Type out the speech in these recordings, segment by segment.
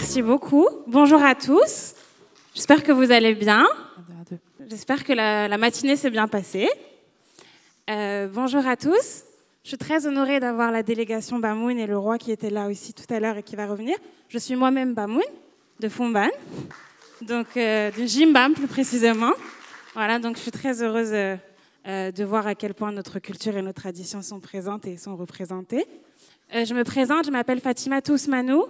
Merci beaucoup. Bonjour à tous. J'espère que vous allez bien. J'espère que la, matinée s'est bien passée. Euh, bonjour à tous. Je suis très honorée d'avoir la délégation Bamoun et le roi qui était là aussi tout à l'heure et qui va revenir. Je suis moi-même Bamoun de Fomban, donc euh, de Jimbam plus précisément. Voilà, donc je suis très heureuse euh, euh, de voir à quel point notre culture et nos traditions sont présentes et sont représentées. je me présente, je m'appelle Fatima Tousmanou.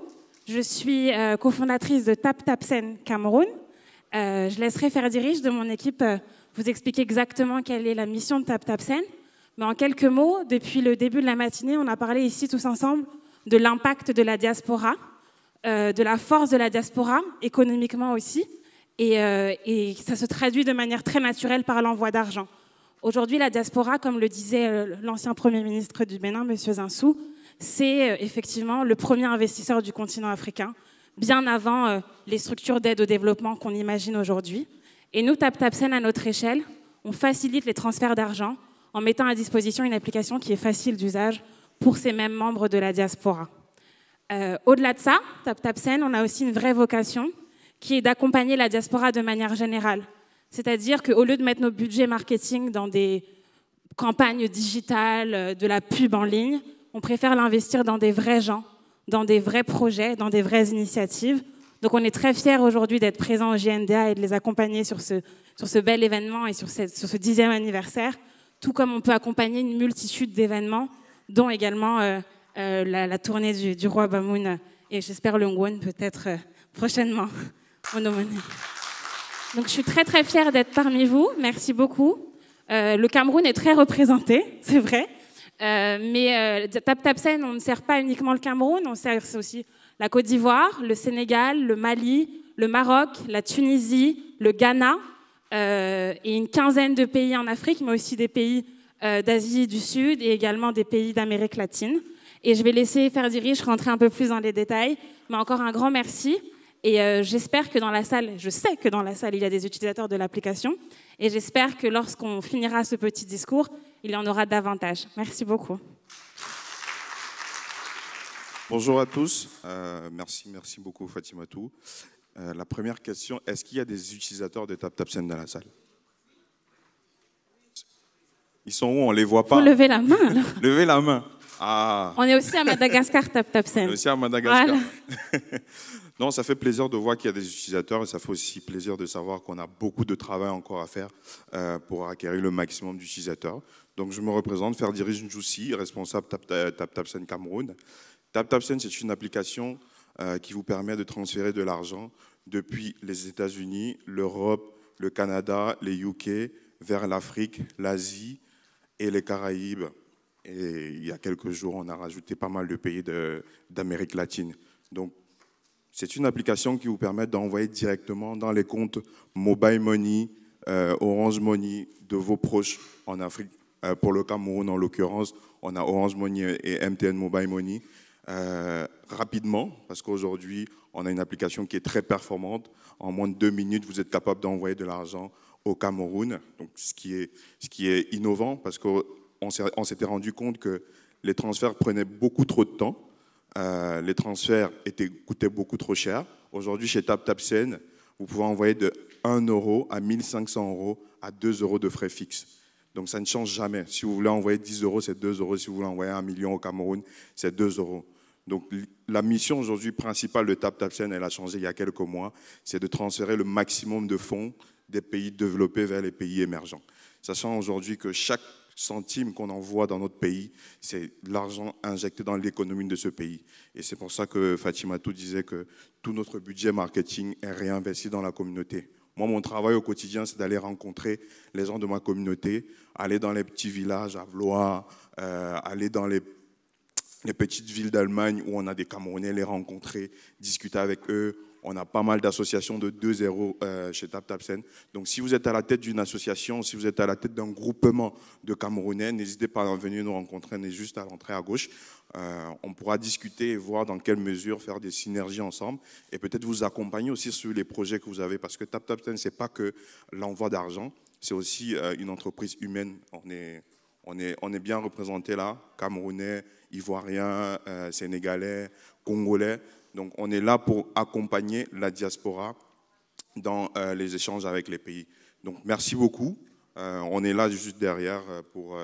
Je suis euh, cofondatrice de Tap Tap Sen Cameroun. Euh, je laisserai faire dirige de mon équipe euh, vous expliquer exactement quelle est la mission de Tap Tap Sen. Mais en quelques mots, depuis le début de la matinée, on a parlé ici tous ensemble de l'impact de la diaspora, de la force de la diaspora, économiquement aussi. Et, et ça se traduit de manière très naturelle par l'envoi d'argent. Aujourd'hui, la diaspora, comme le disait l'ancien Premier ministre du Bénin, M. Zinsou, c'est euh, effectivement le premier investisseur du continent africain, bien avant euh, les structures d'aide au développement qu'on imagine aujourd'hui. Et nous, TapTapSen, à notre échelle, on facilite les transferts d'argent en mettant à disposition une application qui est facile d'usage pour ces mêmes membres de la diaspora. Euh, au-delà de ça, TapTapSen, on a aussi une vraie vocation qui est d'accompagner la diaspora de manière générale. C'est-à-dire qu'au lieu de mettre nos budgets marketing dans des campagnes digitales, de la pub en ligne, on préfère l'investir dans des vrais gens, dans des vrais projets, dans des vraies initiatives. Donc on est très fiers aujourd'hui d'être présents au GNDA et de les accompagner sur ce, sur ce bel événement et sur, ce dixième anniversaire, tout comme on peut accompagner une multitude d'événements, dont également euh, euh, la, tournée du, roi Bamoun et j'espère le Ngwon peut-être euh, prochainement Donc je suis très très fière d'être parmi vous, merci beaucoup. le Cameroun est très représenté, c'est vrai. Euh, mais euh, Tap Tap Sen, on ne sert pas uniquement le Cameroun, on sert aussi la Côte d'Ivoire, le Sénégal, le Mali, le Maroc, la Tunisie, le Ghana euh, et une quinzaine de pays en Afrique, mais aussi des pays d'Asie du Sud et également des pays d'Amérique latine. Et je vais laisser Ferdi Riche rentrer un peu plus dans les détails, mais encore un grand merci. Et euh, j'espère que dans la salle, je sais que dans la salle, il y a des utilisateurs de l'application. Et j'espère que lorsqu'on finira ce petit discours, il y en aura davantage. Merci beaucoup. Bonjour à tous. Euh, merci, merci beaucoup Fatima Tou. Euh, la première question, est-ce qu'il y a des utilisateurs de TapTapSend dans la salle Ils sont où On ne les voit pas. Vous levez la main. levez la main. Ah. On est aussi à Madagascar, TapTapSend. On est aussi à Madagascar. Voilà. Non, ça fait plaisir de voir qu'il y a des utilisateurs et ça fait aussi plaisir de savoir qu'on a beaucoup de travail encore à faire euh, pour acquérir le maximum d'utilisateurs. Donc je me représente Ferdirij Njoussi, responsable TapTapSend Cameroun. TapTapSend, c'est une application euh, qui vous permet de transférer de l'argent depuis les États-Unis, l'Europe, le Canada, les UK, vers l'Afrique, l'Asie et les Caraïbes. Et il y a quelques jours, on a rajouté pas mal de pays d'Amérique latine. Donc c'est une application qui vous permet d'envoyer directement dans les comptes Mobile Money, euh, Orange Money de vos proches en Afrique. Euh, pour le Cameroun, en l'occurrence, on a Orange Money et MTN Mobile Money. Euh, rapidement, parce qu'aujourd'hui, on a une application qui est très performante. En moins de deux minutes, vous êtes capable d'envoyer de l'argent au Cameroun, donc ce, qui est, ce qui est innovant, parce qu'on s'était rendu compte que les transferts prenaient beaucoup trop de temps. Euh, les transferts étaient, coûtaient beaucoup trop cher. Aujourd'hui, chez TapTapSend, vous pouvez envoyer de 1 euro à 1500 euros à 2 euros de frais fixes. Donc ça ne change jamais. Si vous voulez envoyer 10 euros, c'est 2 euros. Si vous voulez envoyer 1 million au Cameroun, c'est 2 euros. Donc la mission aujourd'hui principale de TapTapSend, elle a changé il y a quelques mois, c'est de transférer le maximum de fonds des pays développés vers les pays émergents. Sachant aujourd'hui que chaque centimes qu'on envoie dans notre pays, c'est l'argent injecté dans l'économie de ce pays. Et c'est pour ça que Fatima tout disait que tout notre budget marketing est réinvesti dans la communauté. Moi, mon travail au quotidien, c'est d'aller rencontrer les gens de ma communauté, aller dans les petits villages à Vlois, euh, aller dans les les petites villes d'Allemagne où on a des Camerounais, les rencontrer, discuter avec eux. On a pas mal d'associations de 2-0 euh, Tap chez TapTapSen. Donc si vous êtes à la tête d'une association, si vous êtes à la tête d'un groupement de Camerounais, n'hésitez pas à venir nous rencontrer, on est juste à l'entrée à gauche. Euh, on pourra discuter et voir dans quelle mesure faire des synergies ensemble et peut-être vous accompagner aussi sur les projets que vous avez parce que TapTapSen, ce n'est pas que l'envoi d'argent, c'est aussi euh, une entreprise humaine. On est on est, bien représenté là, Camerounais, Ivoiriens, euh, Sénégalais, Congolais. Donc on est là pour accompagner la diaspora dans euh, les échanges avec les pays. Donc merci beaucoup. Euh, on est là juste derrière pour,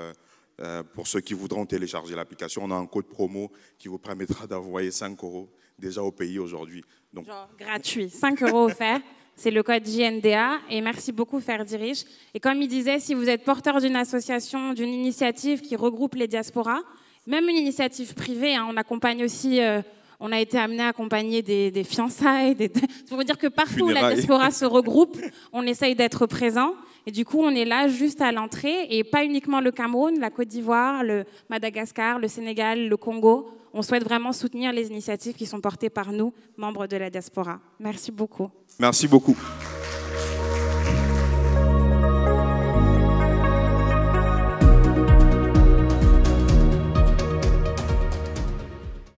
pour ceux qui voudront télécharger l'application. On a un code promo qui vous permettra d'envoyer 5 euros déjà au pays aujourd'hui. Donc... Genre gratuit, 5 euros offerts. C'est le code JNDA. Et merci beaucoup, Ferdirich. Et comme il disait, si vous êtes porteur d'une association, d'une initiative qui regroupe les diasporas, même une initiative privée, hein, on accompagne aussi. Euh, on a été amené à accompagner des, fiançailles. Des... pour vous dire que partout où la diaspora se regroupe, on essaye d'être présent. Et du coup, on est là juste à l'entrée, et pas uniquement le Cameroun, la Côte d'Ivoire, le Madagascar, le Sénégal, le Congo. On souhaite vraiment soutenir les initiatives qui sont portées par nous, membres de la diaspora. Merci beaucoup. Merci beaucoup.